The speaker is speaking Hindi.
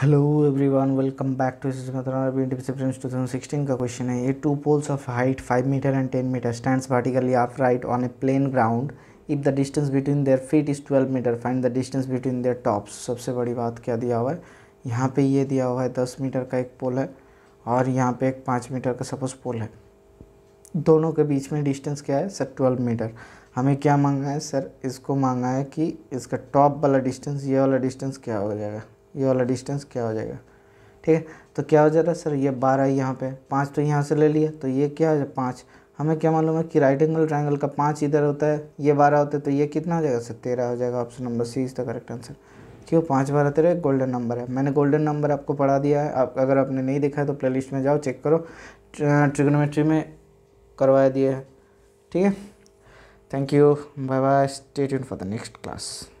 hello everyone welcome back to discipline का क्वेश्चन है ये two poles of height five meter and ten meter stands vertically upright on a plane ground if the distance between their feet is twelve meter find the distance between their tops सबसे बड़ी बात क्या दिया हुआ है यहाँ पे ये दिया हुआ है दस मीटर का एक पोल है और यहाँ पे एक पाँच मीटर का सपोज पोल है दोनों के बीच में डिस्टेंस क्या है सर ट्वेल्व मीटर हमें क्या मांगा है सर इसको मांगा है कि इसका टॉप वाला डिस्टेंस ये वाला डिस्टेंस क्या हो जाएगा ये वाला डिस्टेंस क्या हो जाएगा ठीक है तो क्या हो जा रहा है सर ये बारह यहाँ पे पाँच तो यहाँ से ले लिया तो ये क्या हो जाए पाँच हमें क्या मालूम है कि राइट एंगल ट्राइंगल का पाँच इधर होता है ये बारह होता है तो ये कितना हो जाएगा सर तेरह हो जाएगा option number C is the correct answer क्यों पाँच बारह तेरह गोल्डन नंबर है मैंने गोल्डन नंबर आपको पढ़ा दिया है आप अगर आपने नहीं देखा है तो लिस्ट में जाओ चेक करो ट्रिग्नोमेट्री में करवाया दिया है ठीक है thank you bye bye stay tune for the next class